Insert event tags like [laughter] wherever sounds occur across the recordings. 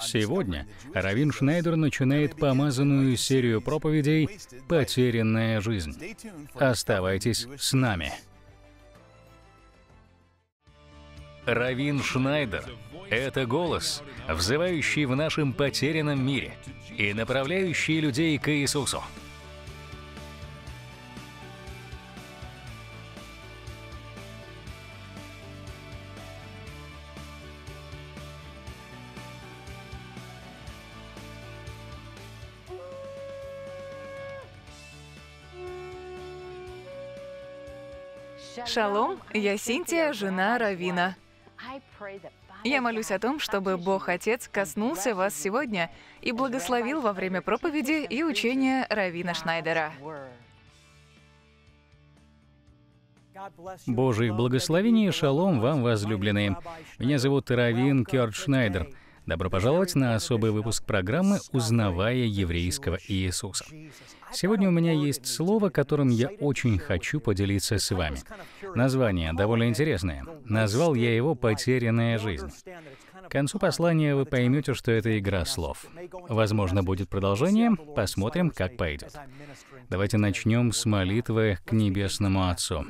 Сегодня Равин Шнайдер начинает помазанную серию проповедей «Потерянная жизнь». Оставайтесь с нами. Равин Шнайдер — это голос, взывающий в нашем потерянном мире и направляющий людей к Иисусу. Шалом, я Синтия, жена Равина. Я молюсь о том, чтобы Бог Отец коснулся вас сегодня и благословил во время проповеди и учения Равина Шнайдера. Божьих благословений и шалом вам, возлюбленные. Меня зовут Равин Кёрт Шнайдер. Добро пожаловать на особый выпуск программы «Узнавая еврейского Иисуса». Сегодня у меня есть слово, которым я очень хочу поделиться с вами. Название довольно интересное. Назвал я его «Потерянная жизнь». К концу послания вы поймете, что это игра слов. Возможно, будет продолжение. Посмотрим, как пойдет. Давайте начнем с молитвы к Небесному Отцу.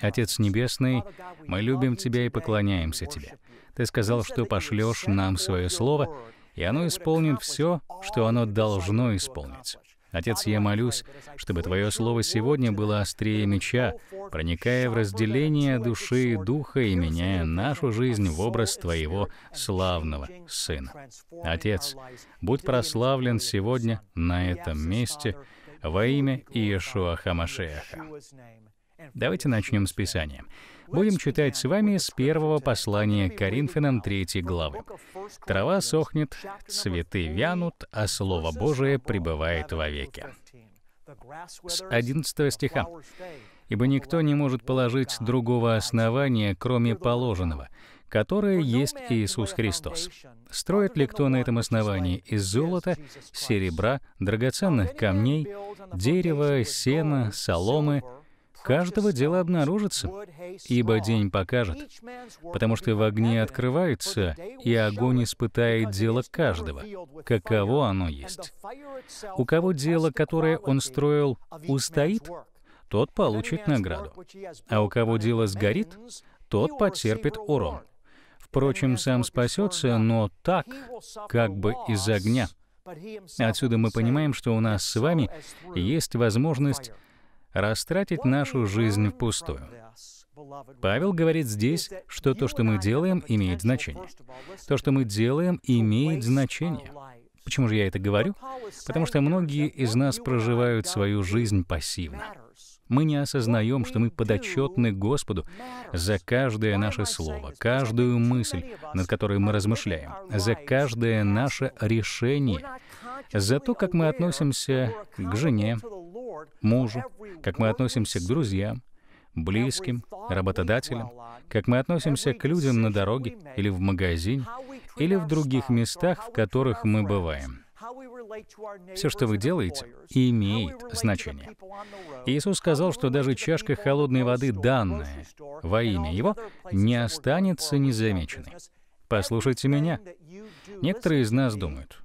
Отец Небесный, мы любим Тебя и поклоняемся Тебе. Ты сказал, что пошлешь нам свое слово, и оно исполнит все, что оно должно исполнить. Отец, я молюсь, чтобы Твое Слово сегодня было острее меча, проникая в разделение души и духа и меняя нашу жизнь в образ Твоего славного Сына. Отец, будь прославлен сегодня на этом месте во имя Иешуа Хамашеаха. Давайте начнем с Писания. Будем читать с вами с первого послания Коринфянам 3 главы. «Трава сохнет, цветы вянут, а Слово Божие пребывает вовеки». С 11 стиха. «Ибо никто не может положить другого основания, кроме положенного, которое есть Иисус Христос. Строит ли кто на этом основании из золота, серебра, драгоценных камней, дерева, сена, соломы, каждого дела обнаружится, ибо день покажет, потому что в огне открывается, и огонь испытает дело каждого, каково оно есть. У кого дело, которое он строил, устоит, тот получит награду, а у кого дело сгорит, тот потерпит урон. Впрочем, сам спасется, но так, как бы из огня. Отсюда мы понимаем, что у нас с вами есть возможность растратить нашу жизнь впустую. Павел говорит здесь, что то, что мы делаем, имеет значение. То, что мы делаем, имеет значение. Почему же я это говорю? Потому что многие из нас проживают свою жизнь пассивно. Мы не осознаем, что мы подотчетны Господу за каждое наше слово, каждую мысль, над которой мы размышляем, за каждое наше решение, за то, как мы относимся к жене, мужу, как мы относимся к друзьям, близким, работодателям, как мы относимся к людям на дороге или в магазине, или в других местах, в которых мы бываем. Все, что вы делаете, имеет значение. Иисус сказал, что даже чашка холодной воды, данная во имя Его, не останется незамеченной. Послушайте меня. Некоторые из нас думают,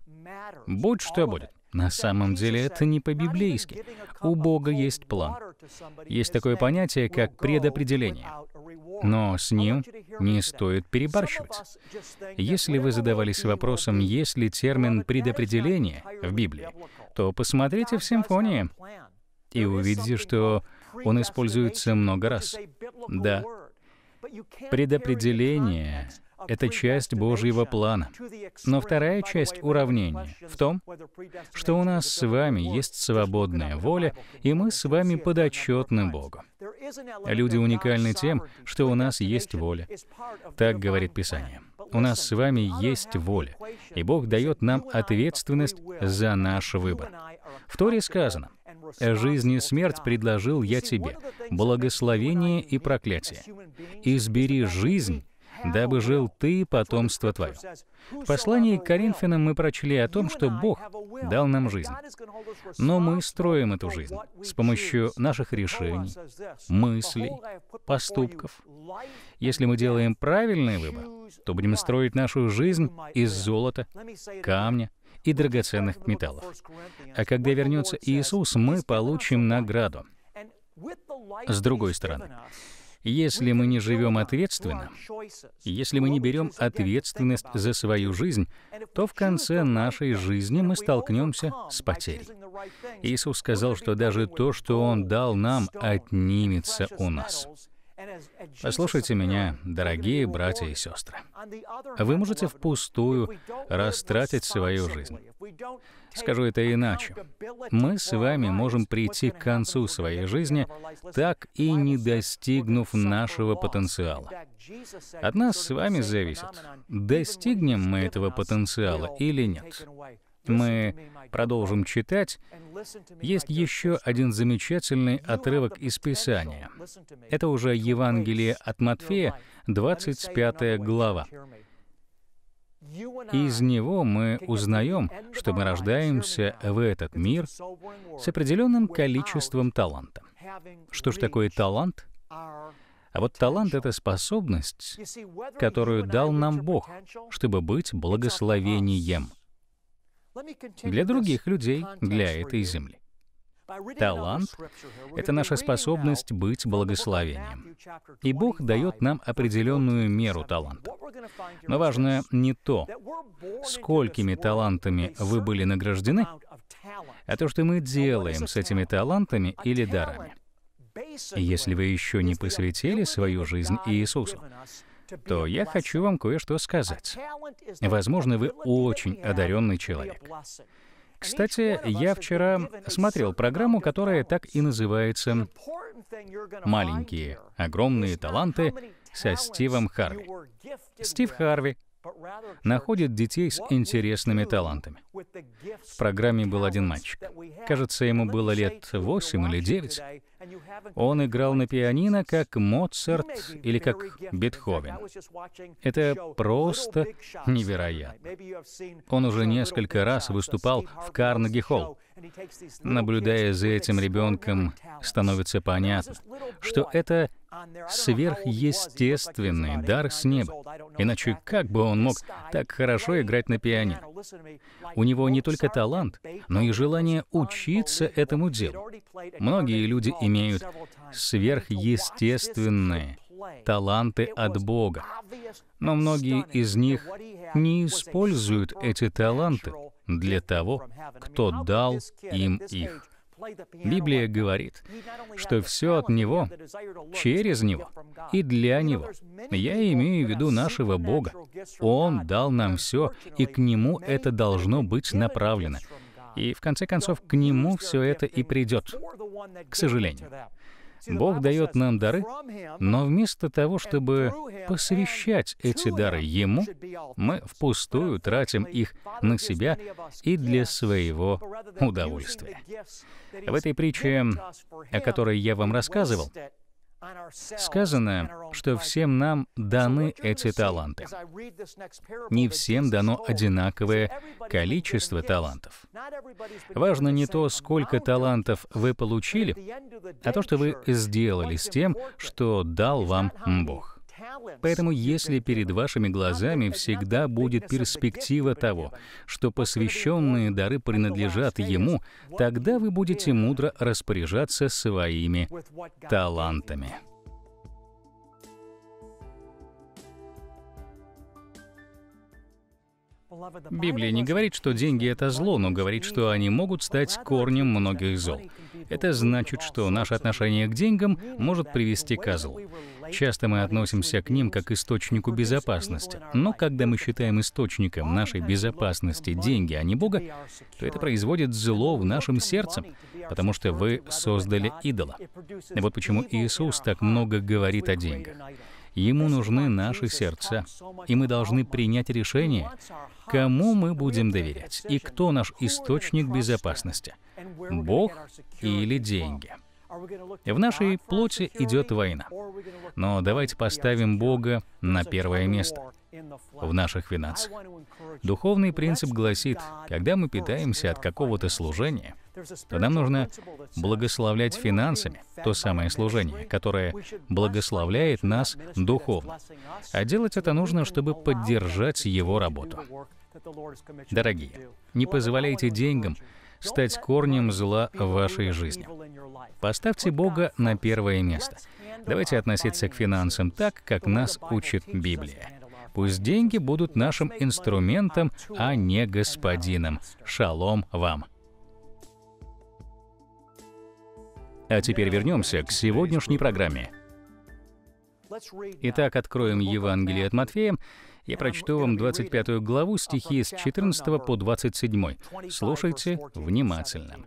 Будь что будет. На самом деле это не по-библейски. У Бога есть план. Есть такое понятие, как предопределение. Но с ним не стоит перебарщивать. Если вы задавались вопросом, есть ли термин «предопределение» в Библии, то посмотрите в симфонии и увидите, что он используется много раз. Да, предопределение это часть Божьего плана. Но вторая часть уравнения в том, что у нас с вами есть свободная воля, и мы с вами подотчетны Богу. Люди уникальны тем, что у нас есть воля. Так говорит Писание. У нас с вами есть воля, и Бог дает нам ответственность за наш выбор. В Торе сказано, «Жизнь и смерть предложил я тебе, благословение и проклятие. Избери жизнь, дабы жил ты, потомство твое. В послании к Коринфянам мы прочли о том, что Бог дал нам жизнь. Но мы строим эту жизнь с помощью наших решений, мыслей, поступков. Если мы делаем правильный выбор, то будем строить нашу жизнь из золота, камня и драгоценных металлов. А когда вернется Иисус, мы получим награду. С другой стороны, если мы не живем ответственно, если мы не берем ответственность за свою жизнь, то в конце нашей жизни мы столкнемся с потерей. Иисус сказал, что даже то, что Он дал нам, отнимется у нас. Послушайте меня, дорогие братья и сестры. Вы можете впустую растратить свою жизнь. Скажу это иначе. Мы с вами можем прийти к концу своей жизни, так и не достигнув нашего потенциала. От нас с вами зависит, достигнем мы этого потенциала или нет. Мы продолжим читать. Есть еще один замечательный отрывок из Писания. Это уже Евангелие от Матфея, 25 глава. Из него мы узнаем, что мы рождаемся в этот мир с определенным количеством таланта. Что ж такое талант? А вот талант — это способность, которую дал нам Бог, чтобы быть благословением для других людей, для этой земли. Талант — это наша способность быть благословением. И Бог дает нам определенную меру таланта. Но важно не то, сколькими талантами вы были награждены, а то, что мы делаем с этими талантами или дарами. Если вы еще не посвятили свою жизнь Иисусу, то я хочу вам кое-что сказать. Возможно, вы очень одаренный человек. Кстати, я вчера смотрел программу, которая так и называется «Маленькие, огромные таланты» со Стивом Харви. Стив Харви находит детей с интересными талантами. В программе был один мальчик. Кажется, ему было лет 8 или 9. Он играл на пианино как Моцарт или как Бетховен. Это просто невероятно. Он уже несколько раз выступал в Карнеги-холл. Наблюдая за этим ребенком, становится понятно, что это сверхъестественный дар с неба. Иначе как бы он мог так хорошо играть на пианино? У него не только талант, но и желание учиться этому делу. Многие люди имеют сверхъестественные таланты от Бога, но многие из них не используют эти таланты для того, кто дал им их. Библия говорит, что все от Него, через Него и для Него. Я имею в виду нашего Бога. Он дал нам все, и к Нему это должно быть направлено. И в конце концов, к Нему все это и придет, к сожалению. Бог дает нам дары, но вместо того, чтобы посвящать эти дары Ему, мы впустую тратим их на себя и для своего удовольствия. В этой притче, о которой я вам рассказывал, Сказано, что всем нам даны эти таланты. Не всем дано одинаковое количество талантов. Важно не то, сколько талантов вы получили, а то, что вы сделали с тем, что дал вам Бог. Поэтому если перед вашими глазами всегда будет перспектива того, что посвященные дары принадлежат Ему, тогда вы будете мудро распоряжаться своими талантами. Библия не говорит, что деньги — это зло, но говорит, что они могут стать корнем многих зол. Это значит, что наше отношение к деньгам может привести к злу. Часто мы относимся к ним как к источнику безопасности. Но когда мы считаем источником нашей безопасности деньги, а не Бога, то это производит зло в нашем сердце, потому что вы создали идола. И вот почему Иисус так много говорит о деньгах. Ему нужны наши сердца, и мы должны принять решение, кому мы будем доверять и кто наш источник безопасности — Бог или деньги. В нашей плоти идет война. Но давайте поставим Бога на первое место в наших финансах. Духовный принцип гласит, когда мы питаемся от какого-то служения, то нам нужно благословлять финансами то самое служение, которое благословляет нас духовно. А делать это нужно, чтобы поддержать его работу. Дорогие, не позволяйте деньгам стать корнем зла в вашей жизни. Поставьте Бога на первое место. Давайте относиться к финансам так, как нас учит Библия. Пусть деньги будут нашим инструментом, а не господином. Шалом вам! А теперь вернемся к сегодняшней программе. Итак, откроем Евангелие от Матфея я прочту вам 25 главу, стихи с 14 по 27. Слушайте внимательно.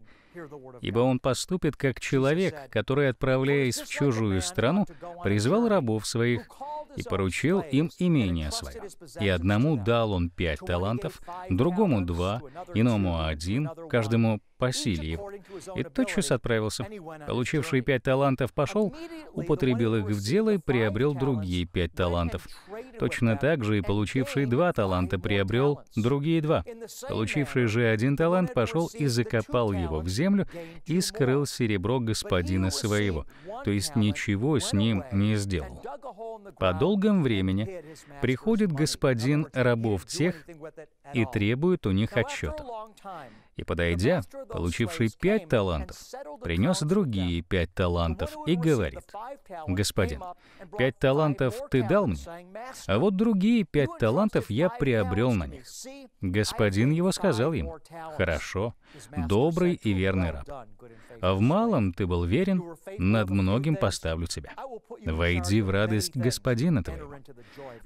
«Ибо он поступит как человек, который, отправляясь в чужую страну, призвал рабов своих и поручил им имение свое. И одному дал он пять талантов, другому два, иному один, каждому посиле его, и тотчас отправился. Получивший пять талантов пошел, употребил их в дело и приобрел другие пять талантов. Точно так же и получивший два таланта приобрел другие два. Получивший же один талант пошел и закопал его в землю и скрыл серебро господина своего, то есть ничего с ним не сделал. По долгом времени приходит господин рабов тех и требует у них отчета. И подойдя, получивший пять талантов, принес другие пять талантов и говорит, «Господин, пять талантов ты дал мне, а вот другие пять талантов я приобрел на них». Господин его сказал ему, «Хорошо, добрый и верный раб. А в малом ты был верен, над многим поставлю тебя. Войди в радость господина твоего».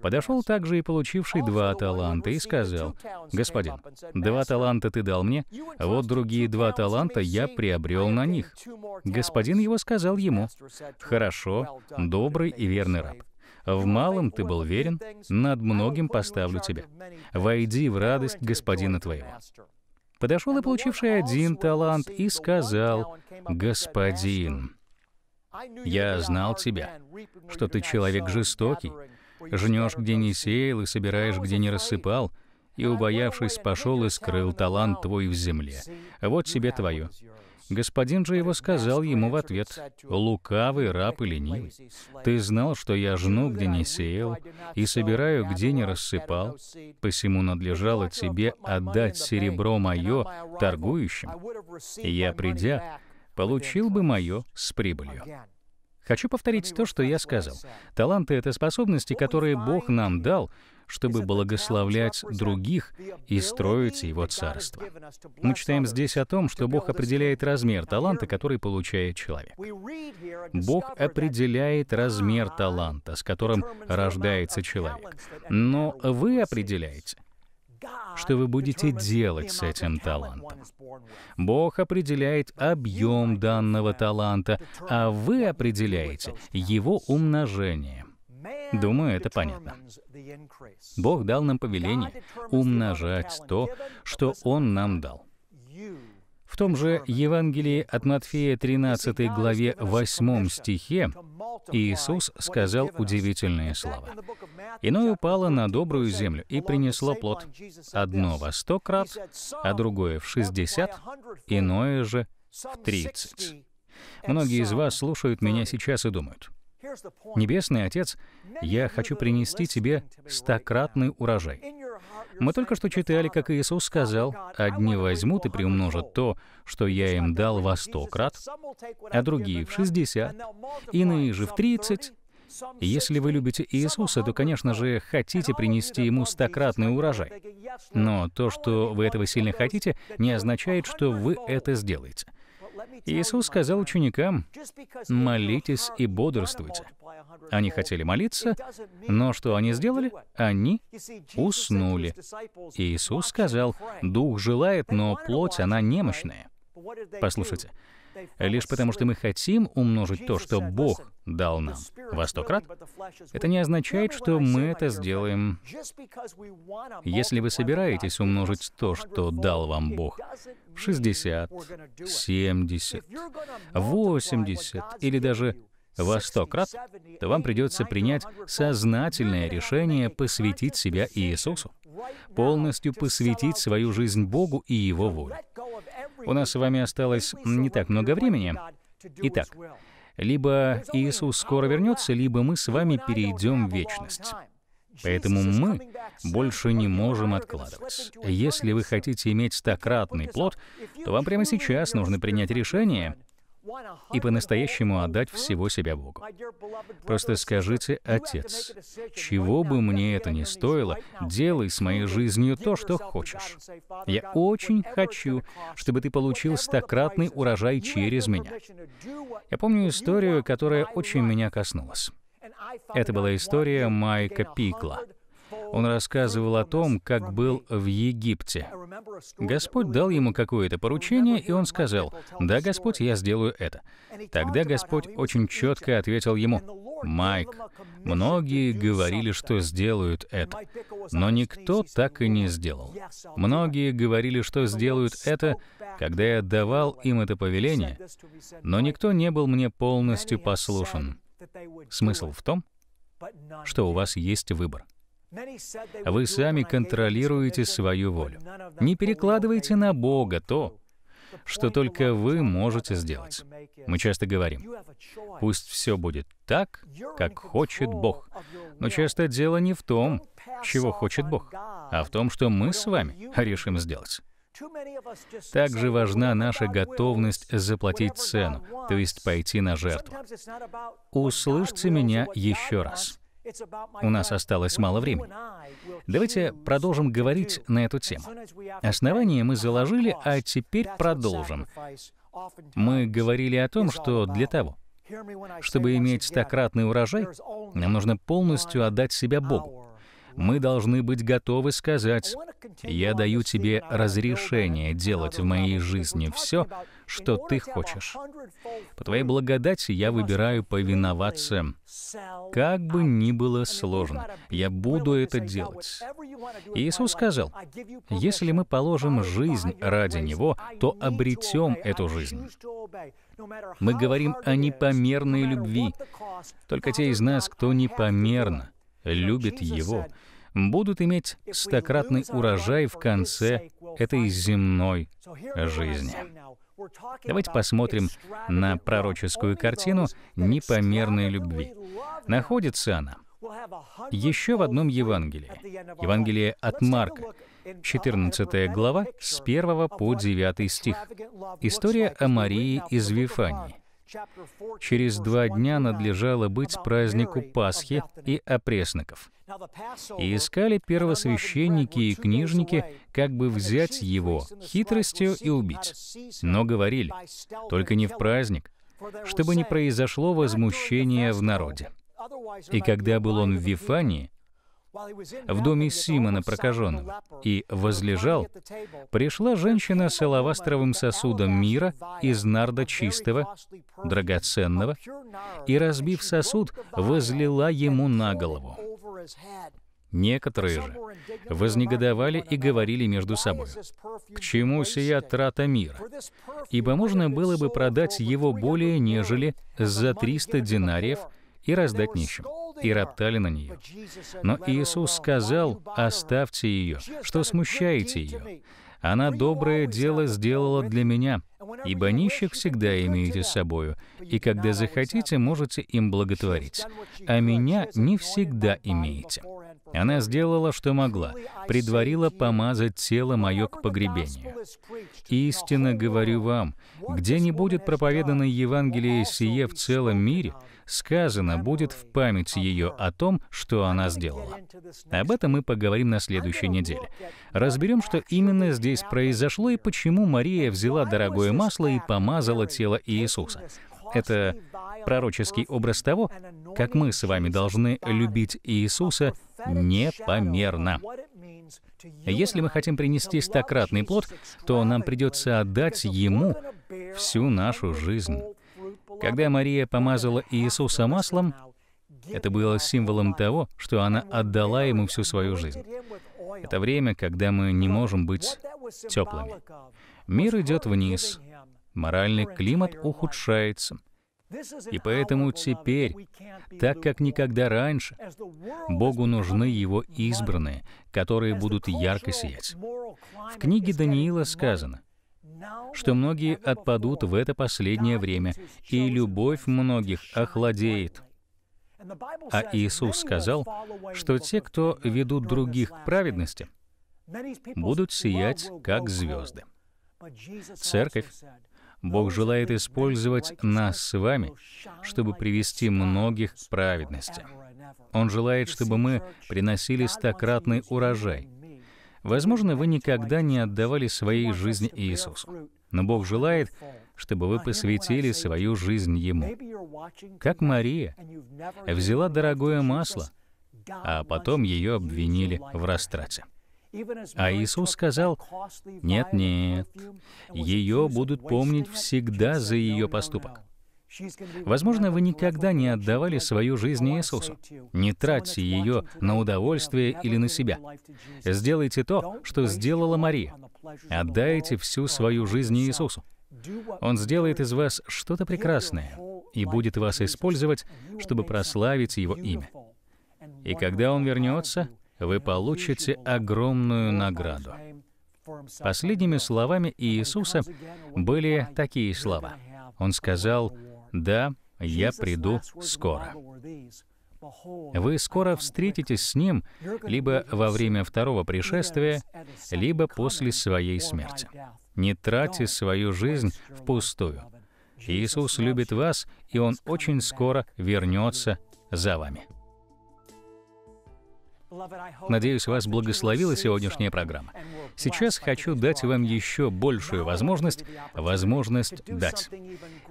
Подошел также и получивший два таланта и сказал, «Господин, два таланта ты дал мне, вот другие два таланта я приобрел на них. Господин его сказал ему, «Хорошо, добрый и верный раб. В малом ты был верен, над многим поставлю тебя. Войди в радость господина твоего». Подошел и получивший один талант и сказал, «Господин, я знал тебя, что ты человек жестокий, жнешь, где не сеял, и собираешь, где не рассыпал, и, убоявшись, пошел и скрыл талант твой в земле. Вот себе твое». Господин же его сказал ему в ответ, «Лукавый раб и ленивый, ты знал, что я жну, где не сеял, и собираю, где не рассыпал, посему надлежало тебе отдать серебро мое торгующим, и я, придя, получил бы мое с прибылью». Хочу повторить то, что я сказал. Таланты — это способности, которые Бог нам дал, чтобы благословлять других и строить Его Царство. Мы читаем здесь о том, что Бог определяет размер таланта, который получает человек. Бог определяет размер таланта, с которым рождается человек. Но вы определяете, что вы будете делать с этим талантом. Бог определяет объем данного таланта, а вы определяете его умножение. Думаю, это понятно. Бог дал нам повеление умножать то, что Он нам дал. В том же Евангелии от Матфея 13 главе 8 стихе Иисус сказал удивительные слова. «Иное упало на добрую землю и принесло плод. Одно во сто крат, а другое в шестьдесят, иное же в тридцать». Многие из вас слушают меня сейчас и думают, «Небесный Отец, я хочу принести тебе стократный урожай. Мы только что читали, как Иисус сказал, «Одни возьмут и приумножат то, что я им дал во сто крат, а другие — в шестьдесят, иные же в тридцать». Если вы любите Иисуса, то, конечно же, хотите принести Ему стократный урожай. Но то, что вы этого сильно хотите, не означает, что вы это сделаете. Иисус сказал ученикам, молитесь и бодрствуйте. Они хотели молиться, но что они сделали? Они уснули. Иисус сказал, дух желает, но плоть, она немощная. Послушайте, лишь потому, что мы хотим умножить то, что Бог дал нам во сто крат, это не означает, что мы это сделаем. Если вы собираетесь умножить то, что дал вам Бог, 60, 70, 80 или даже во сто крат, то вам придется принять сознательное решение посвятить себя Иисусу, полностью посвятить свою жизнь Богу и Его воле. У нас с вами осталось не так много времени. Итак, либо Иисус скоро вернется, либо мы с вами перейдем в вечность. Поэтому мы больше не можем откладывать. Если вы хотите иметь стократный плод, то вам прямо сейчас нужно принять решение, и по-настоящему отдать всего себя Богу. Просто скажите, «Отец, чего бы мне это ни стоило, делай с моей жизнью то, что хочешь. Я очень хочу, чтобы ты получил стократный урожай через меня». Я помню историю, которая очень меня коснулась. Это была история Майка Пикла — он рассказывал о том, как был в Египте. Господь дал ему какое-то поручение, и он сказал, «Да, Господь, я сделаю это». Тогда Господь очень четко ответил ему, «Майк, многие говорили, что сделают это, но никто так и не сделал. Многие говорили, что сделают это, когда я давал им это повеление, но никто не был мне полностью послушен». Смысл в том, что у вас есть выбор. Вы сами контролируете свою волю. Не перекладывайте на Бога то, что только вы можете сделать. Мы часто говорим, пусть все будет так, как хочет Бог. Но часто дело не в том, чего хочет Бог, а в том, что мы с вами [laughs] решим сделать. Также важна наша готовность заплатить цену, то есть пойти на жертву. Услышьте меня еще раз. У нас осталось мало времени. Давайте продолжим говорить на эту тему. Основание мы заложили, а теперь продолжим. Мы говорили о том, что для того, чтобы иметь стократный урожай, нам нужно полностью отдать себя Богу мы должны быть готовы сказать, «Я даю тебе разрешение делать в моей жизни все, что ты хочешь. По твоей благодати я выбираю повиноваться. Как бы ни было сложно, я буду это делать». Иисус сказал, «Если мы положим жизнь ради Него, то обретем эту жизнь». Мы говорим о непомерной любви. Только те из нас, кто непомерно любит Его, будут иметь стократный урожай в конце этой земной жизни. Давайте посмотрим на пророческую картину непомерной любви. Находится она еще в одном Евангелии, Евангелие от Марка, 14 глава, с 1 по 9 стих. История о Марии из Вифании. Через два дня надлежало быть празднику Пасхи и опресноков. И искали первосвященники и книжники, как бы взять его хитростью и убить. Но говорили, только не в праздник, чтобы не произошло возмущение в народе. И когда был он в Вифании, в доме Симона прокаженного и возлежал, пришла женщина с алавастровым сосудом мира из нарда чистого, драгоценного, и, разбив сосуд, возлила ему на голову. Некоторые же вознегодовали и говорили между собой, «К чему сия трата мира? Ибо можно было бы продать его более нежели за 300 динариев и раздать нищим» и роптали на нее. Но Иисус сказал, оставьте ее, что смущаете ее. Она доброе дело сделала для меня, ибо нищих всегда имеете с собою, и когда захотите, можете им благотворить, а меня не всегда имеете. Она сделала, что могла, предварила помазать тело мое к погребению. Истинно говорю вам, где не будет проповедано Евангелие сие в целом мире, сказано будет в память ее о том, что она сделала. Об этом мы поговорим на следующей неделе. Разберем, что именно здесь произошло и почему Мария взяла дорогое масло и помазала тело Иисуса. Это пророческий образ того, как мы с вами должны любить Иисуса непомерно. Если мы хотим принести стократный плод, то нам придется отдать Ему всю нашу жизнь. Когда Мария помазала Иисуса маслом, это было символом того, что она отдала Ему всю свою жизнь. Это время, когда мы не можем быть теплыми. Мир идет вниз, моральный климат ухудшается. И поэтому теперь, так как никогда раньше, Богу нужны Его избранные, которые будут ярко сиять. В книге Даниила сказано, что многие отпадут в это последнее время, и любовь многих охладеет. А Иисус сказал, что те, кто ведут других к праведности, будут сиять, как звезды. Церковь Бог желает использовать нас с вами, чтобы привести многих к праведности. Он желает, чтобы мы приносили стократный урожай. Возможно, вы никогда не отдавали своей жизни Иисусу, но Бог желает, чтобы вы посвятили свою жизнь Ему. Как Мария взяла дорогое масло, а потом ее обвинили в растрате. А Иисус сказал, «Нет, нет, ее будут помнить всегда за ее поступок». Возможно, вы никогда не отдавали свою жизнь Иисусу. Не тратьте ее на удовольствие или на себя. Сделайте то, что сделала Мария. Отдайте всю свою жизнь Иисусу. Он сделает из вас что-то прекрасное и будет вас использовать, чтобы прославить Его имя. И когда Он вернется, вы получите огромную награду. Последними словами Иисуса были такие слова. Он сказал, «Да, я приду скоро». Вы скоро встретитесь с Ним либо во время второго пришествия, либо после своей смерти. Не тратьте свою жизнь впустую. Иисус любит вас, и Он очень скоро вернется за вами. Надеюсь, вас благословила сегодняшняя программа. Сейчас хочу дать вам еще большую возможность, возможность дать.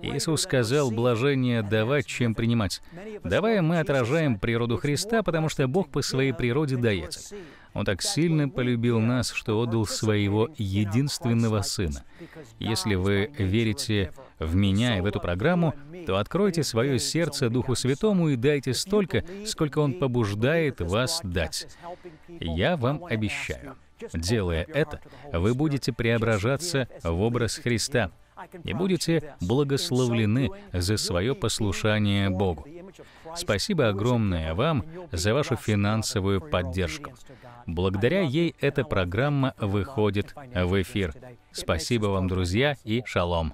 Иисус сказал, блажение давать, чем принимать. Давая, мы отражаем природу Христа, потому что Бог по своей природе дает. Он так сильно полюбил нас, что отдал своего единственного сына. Если вы верите в меня и в эту программу, то откройте свое сердце Духу Святому и дайте столько, сколько Он побуждает вас дать. Я вам обещаю. Делая это, вы будете преображаться в образ Христа и будете благословлены за свое послушание Богу. Спасибо огромное вам за вашу финансовую поддержку. Благодаря ей эта программа выходит в эфир. Спасибо вам, друзья, и шалом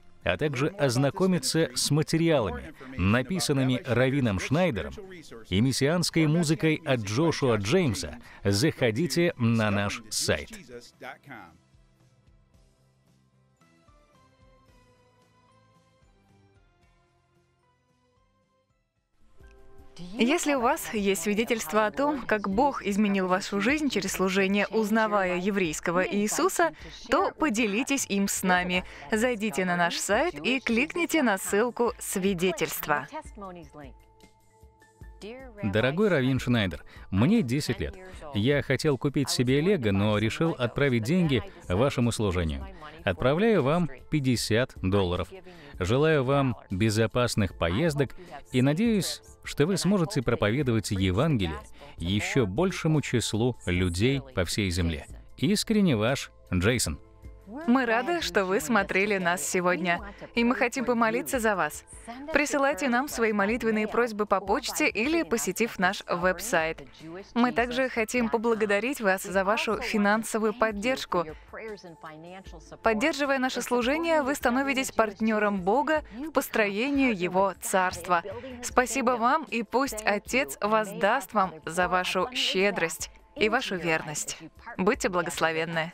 а также ознакомиться с материалами, написанными Равином Шнайдером и мессианской музыкой от Джошуа Джеймса, заходите на наш сайт. Если у вас есть свидетельство о том, как Бог изменил вашу жизнь через служение, узнавая еврейского Иисуса, то поделитесь им с нами. Зайдите на наш сайт и кликните на ссылку «Свидетельство». Дорогой Равин Шнайдер, мне 10 лет. Я хотел купить себе Лего, но решил отправить деньги вашему служению. Отправляю вам 50 долларов. Желаю вам безопасных поездок и надеюсь, что вы сможете проповедовать Евангелие еще большему числу людей по всей земле. Искренне ваш Джейсон. Мы рады, что вы смотрели нас сегодня, и мы хотим помолиться за вас. Присылайте нам свои молитвенные просьбы по почте или посетив наш веб-сайт. Мы также хотим поблагодарить вас за вашу финансовую поддержку, Поддерживая наше служение, вы становитесь партнером Бога в построении Его Царства. Спасибо вам, и пусть Отец воздаст вам за вашу щедрость и вашу верность. Будьте благословенны.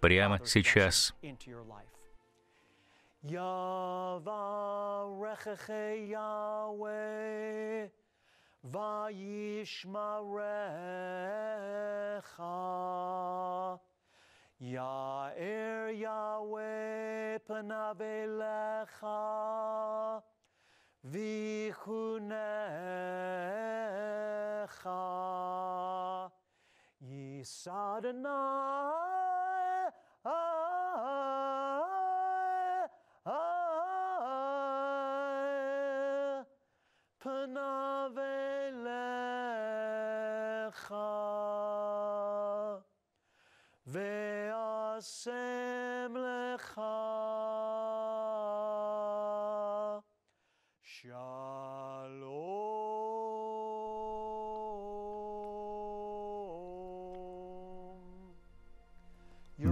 прямо сейчас. יאר יהוה פניו אליך ויחונך. יסעד נא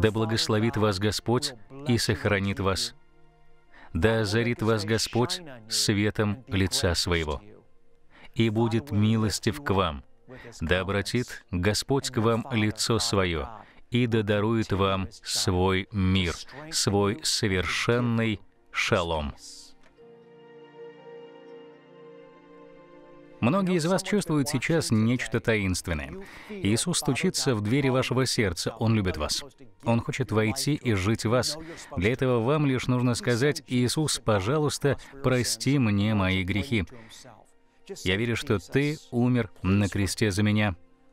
Да благословит вас Господь и сохранит вас. Да озарит вас Господь светом лица своего. И будет милостив к вам. Да обратит Господь к вам лицо свое, и да дарует вам свой мир, свой совершенный шалом. Многие из вас чувствуют сейчас нечто таинственное. Иисус стучится в двери вашего сердца, Он любит вас. Он хочет войти и жить в вас. Для этого вам лишь нужно сказать, «Иисус, пожалуйста, прости мне мои грехи». Я верю, что Ты умер на кресте за меня.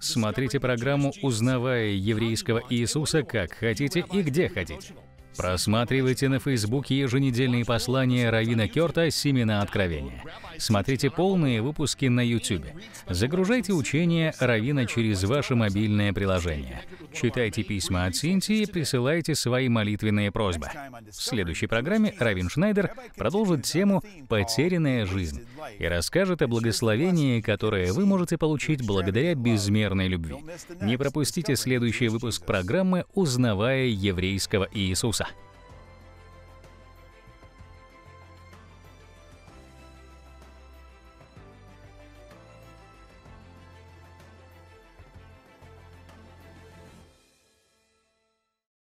Смотрите программу «Узнавая еврейского Иисуса как хотите и где хотите». Просматривайте на Фейсбуке еженедельные послания Равина Керта «Семена откровения». Смотрите полные выпуски на YouTube. Загружайте учение Равина через ваше мобильное приложение. Читайте письма от Синтии и присылайте свои молитвенные просьбы. В следующей программе Равин Шнайдер продолжит тему «Потерянная жизнь» и расскажет о благословении, которое вы можете получить благодаря безмерной любви. Не пропустите следующий выпуск программы «Узнавая еврейского Иисуса».